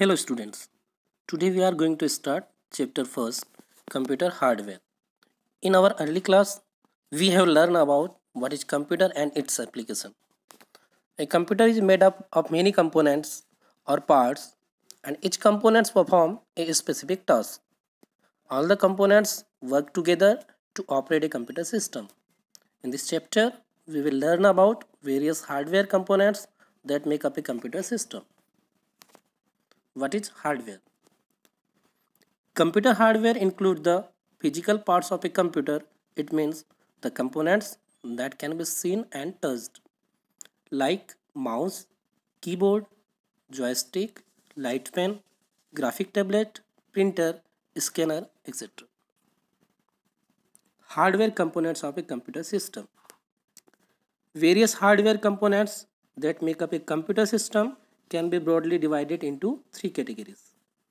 Hello students, today we are going to start chapter 1st computer hardware. In our early class, we have learned about what is computer and its application. A computer is made up of many components or parts and each components perform a specific task. All the components work together to operate a computer system. In this chapter, we will learn about various hardware components that make up a computer system. What is hardware? Computer hardware include the physical parts of a computer. It means the components that can be seen and touched like mouse, keyboard, joystick, light pen, graphic tablet, printer, scanner, etc. Hardware components of a computer system. Various hardware components that make up a computer system can be broadly divided into three categories.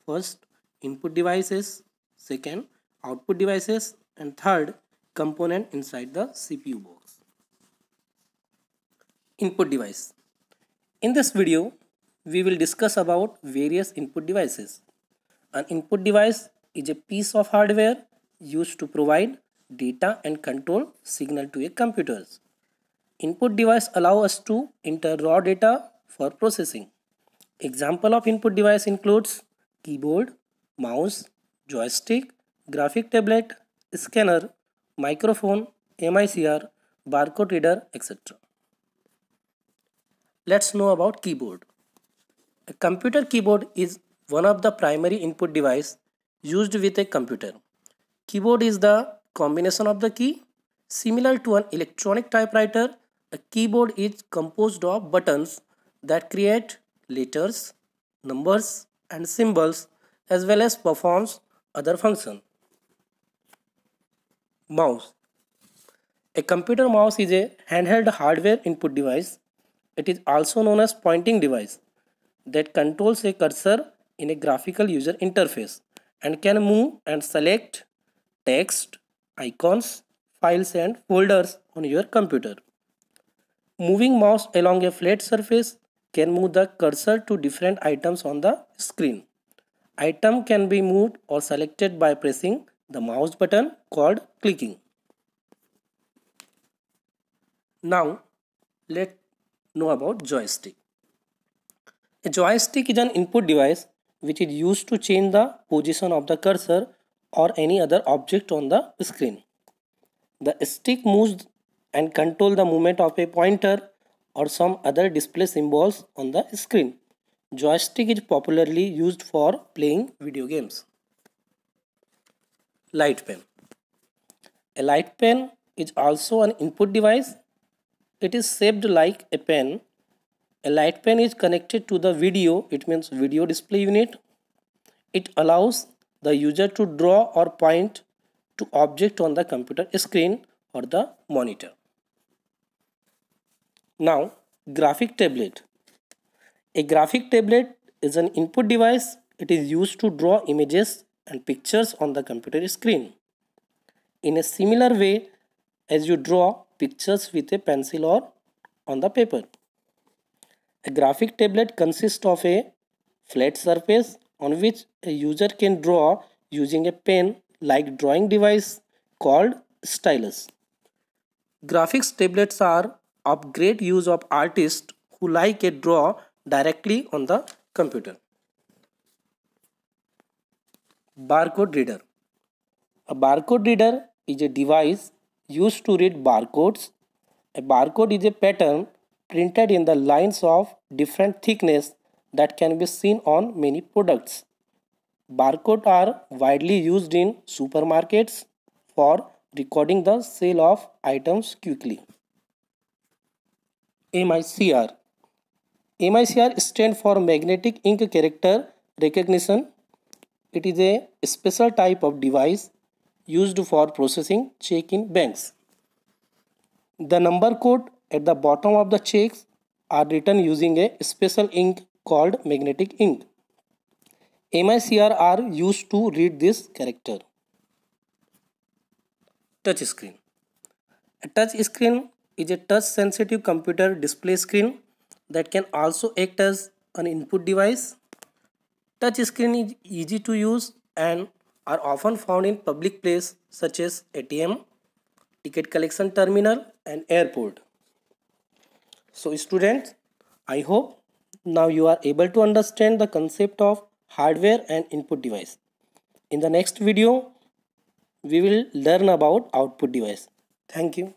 First, input devices, second, output devices and third, component inside the CPU box. Input device. In this video, we will discuss about various input devices. An input device is a piece of hardware used to provide data and control signal to a computers. Input device allow us to enter raw data for processing. Example of input device includes keyboard, mouse, joystick, graphic tablet, scanner, microphone, MICR, barcode reader, etc. Let's know about keyboard. A computer keyboard is one of the primary input device used with a computer. Keyboard is the combination of the key. Similar to an electronic typewriter, a keyboard is composed of buttons that create letters, numbers and symbols as well as performs other function. Mouse A computer mouse is a handheld hardware input device. It is also known as pointing device that controls a cursor in a graphical user interface and can move and select text, icons, files and folders on your computer. Moving mouse along a flat surface can move the cursor to different items on the screen. Item can be moved or selected by pressing the mouse button called clicking. Now let know about joystick. A joystick is an input device which is used to change the position of the cursor or any other object on the screen. The stick moves and control the movement of a pointer or some other display symbols on the screen. Joystick is popularly used for playing video games. Light pen. A light pen is also an input device. It is shaped like a pen. A light pen is connected to the video, it means video display unit. It allows the user to draw or point to object on the computer screen or the monitor. Now graphic tablet. A graphic tablet is an input device. It is used to draw images and pictures on the computer screen. In a similar way as you draw pictures with a pencil or on the paper. A graphic tablet consists of a flat surface on which a user can draw using a pen like drawing device called stylus. Graphics tablets are of great use of artists who like a draw directly on the computer. Barcode reader. A barcode reader is a device used to read barcodes. A barcode is a pattern printed in the lines of different thickness that can be seen on many products. Barcodes are widely used in supermarkets for recording the sale of items quickly. MICR. MICR stands for Magnetic Ink Character Recognition. It is a special type of device used for processing check in banks. The number code at the bottom of the checks are written using a special ink called magnetic ink. MICR are used to read this character. Touch screen. A touch screen is a touch sensitive computer display screen that can also act as an input device. Touch screen is easy to use and are often found in public places such as ATM, ticket collection terminal and airport. So students, I hope now you are able to understand the concept of hardware and input device. In the next video, we will learn about output device. Thank you.